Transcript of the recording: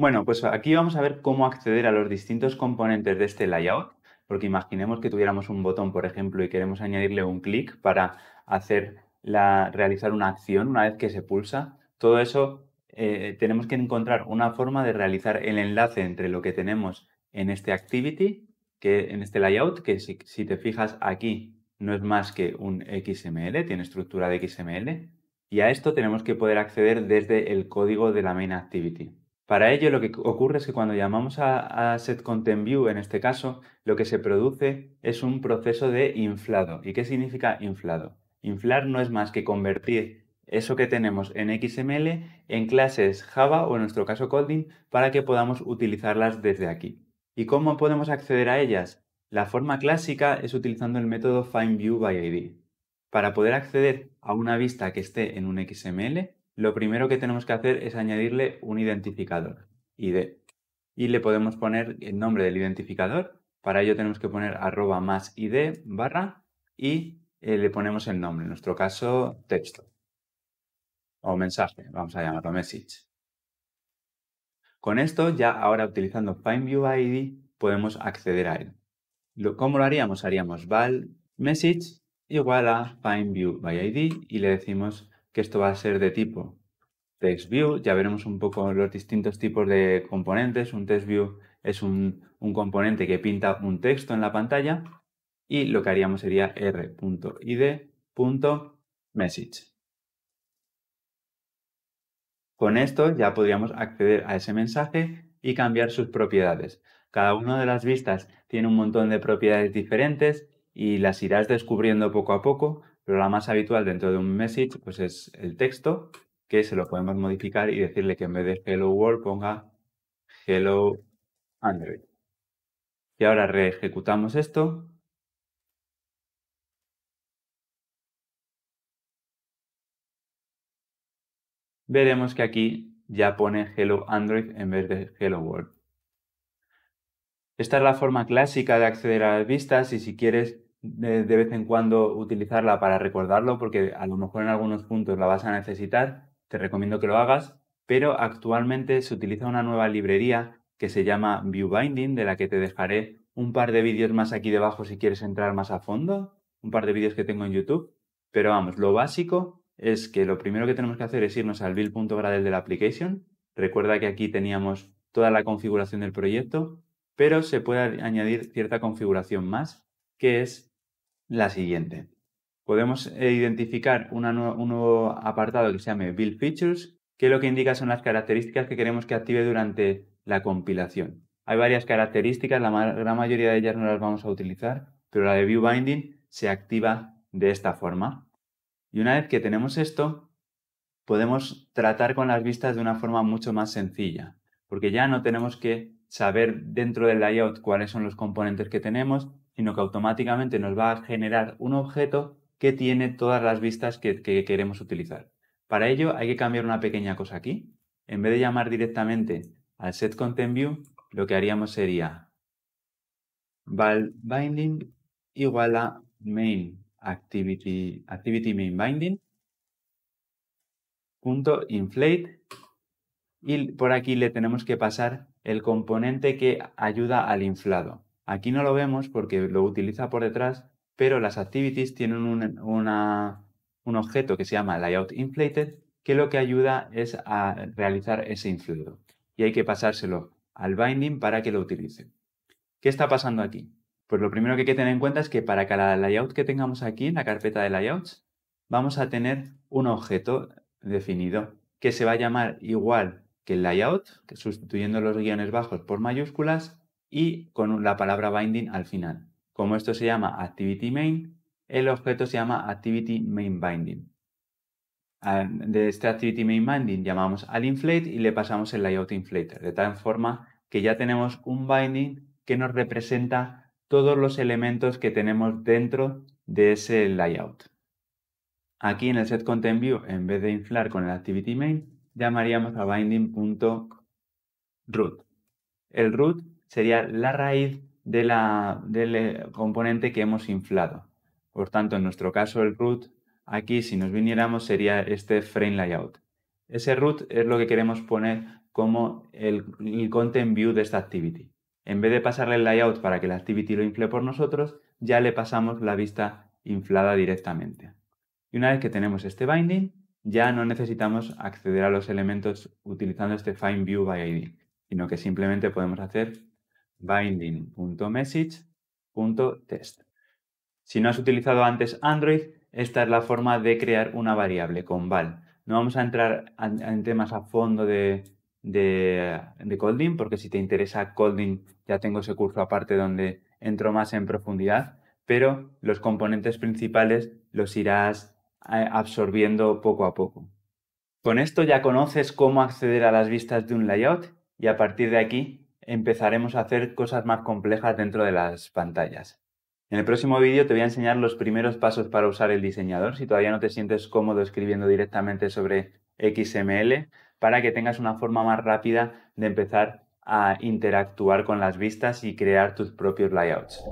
Bueno, pues aquí vamos a ver cómo acceder a los distintos componentes de este layout, porque imaginemos que tuviéramos un botón, por ejemplo, y queremos añadirle un clic para hacer la, realizar una acción una vez que se pulsa. Todo eso eh, tenemos que encontrar una forma de realizar el enlace entre lo que tenemos en este activity, que en este layout, que si, si te fijas aquí no es más que un XML, tiene estructura de XML, y a esto tenemos que poder acceder desde el código de la main activity. Para ello, lo que ocurre es que cuando llamamos a, setContentView en este caso, lo que se produce es un proceso de inflado. ¿Y qué significa inflado? Inflar no es más que convertir eso que tenemos en XML en clases Java o en nuestro caso Kotlin para que podamos utilizarlas desde aquí. ¿Y cómo podemos acceder a ellas? La forma clásica es utilizando el método FindViewById. Para poder acceder a una vista que esté en un XML, lo primero que tenemos que hacer es añadirle un identificador, ID. Y le podemos poner el nombre del identificador. Para ello tenemos que poner arroba más ID barra y eh, le ponemos el nombre, en nuestro caso texto o mensaje, vamos a llamarlo message. Con esto ya ahora utilizando findViewById, podemos acceder a él. ¿Cómo lo haríamos? Haríamos val message igual a FindViewById y le decimos que esto va a ser de tipo TextView. Ya veremos un poco los distintos tipos de componentes. Un TextView es un, un componente que pinta un texto en la pantalla y lo que haríamos sería r.id.message. Con esto ya podríamos acceder a ese mensaje y cambiar sus propiedades. Cada una de las vistas tiene un montón de propiedades diferentes y las irás descubriendo poco a poco pero la más habitual dentro de un message pues es el texto, que se lo podemos modificar y decirle que en vez de Hello World ponga Hello Android. Y ahora reejecutamos esto. Veremos que aquí ya pone Hello Android en vez de Hello World. Esta es la forma clásica de acceder a las vistas y si quieres de, vez en cuando utilizarla para recordarlo, porque a lo mejor en algunos puntos la vas a necesitar, te recomiendo que lo hagas, pero actualmente se utiliza una nueva librería que se llama Viewbinding, de la que te dejaré un par de vídeos más aquí debajo si quieres entrar más a fondo, un par de vídeos que tengo en YouTube, pero vamos, lo básico es que lo primero que tenemos que hacer es irnos al build.gradle de la application, recuerda que aquí teníamos toda la configuración del proyecto, pero se puede añadir cierta configuración más, que es la siguiente. Podemos eh, identificar un nuevo apartado que se llama Build Features, que lo que indica son las características que queremos que active durante la compilación. Hay varias características, la gran mayoría de ellas no las vamos a utilizar, pero la de View Binding se activa de esta forma. Y una vez que tenemos esto, podemos tratar con las vistas de una forma mucho más sencilla, porque ya no tenemos que saber dentro del layout cuáles son los componentes que tenemos, sino que automáticamente nos va a generar un objeto que tiene todas las vistas que, queremos utilizar. Para ello hay que cambiar una pequeña cosa aquí. En vez de llamar directamente al SetContentView, lo que haríamos sería val binding igual a main activity, activity main binding inflate y por aquí le tenemos que pasar el componente que ayuda al inflado. Aquí no lo vemos porque lo utiliza por detrás, pero las activities tienen un, objeto que se llama layout inflated, que lo que ayuda es a realizar ese inflado. Y hay que pasárselo al binding para que lo utilice. ¿Qué está pasando aquí? Pues lo primero que hay que tener en cuenta es que para cada layout que tengamos aquí en la carpeta de layouts, vamos a tener un objeto definido que se va a llamar igual que el layout, sustituyendo los guiones bajos por mayúsculas, y con la palabra binding al final. Como esto se llama activity main, el objeto se llama activity main binding. Ah, de este activity main binding llamamos al inflate y le pasamos el layout inflator, de tal forma que ya tenemos un binding que nos representa todos los elementos que tenemos dentro de ese layout. Aquí en el set content view, en vez de inflar con el activity main, llamaríamos a binding.root. El root sería la raíz del eh, componente que hemos inflado. Por tanto, en nuestro caso, el root, aquí si nos viniéramos sería este frame layout. Ese root es lo que queremos poner como el, el content view de esta activity. En vez de pasarle el layout para que la activity lo infle por nosotros, ya le pasamos la vista inflada directamente. Y una vez que tenemos este binding, ya no necesitamos acceder a los elementos utilizando este find view by id, sino que simplemente podemos hacer binding.message.test. Si no has utilizado antes Android, esta es la forma de crear una variable con val. No vamos a entrar en, temas a fondo de, de, Colding, porque si te interesa Colding, ya tengo ese curso aparte donde entro más en profundidad, pero los componentes principales los irás eh, absorbiendo poco a poco. Con esto ya conoces cómo acceder a las vistas de un layout y a partir de aquí empezaremos a hacer cosas más complejas dentro de las pantallas. En el próximo vídeo te voy a enseñar los primeros pasos para usar el diseñador si todavía no te sientes cómodo escribiendo directamente sobre XML para que tengas una forma más rápida de empezar a interactuar con las vistas y crear tus propios layouts.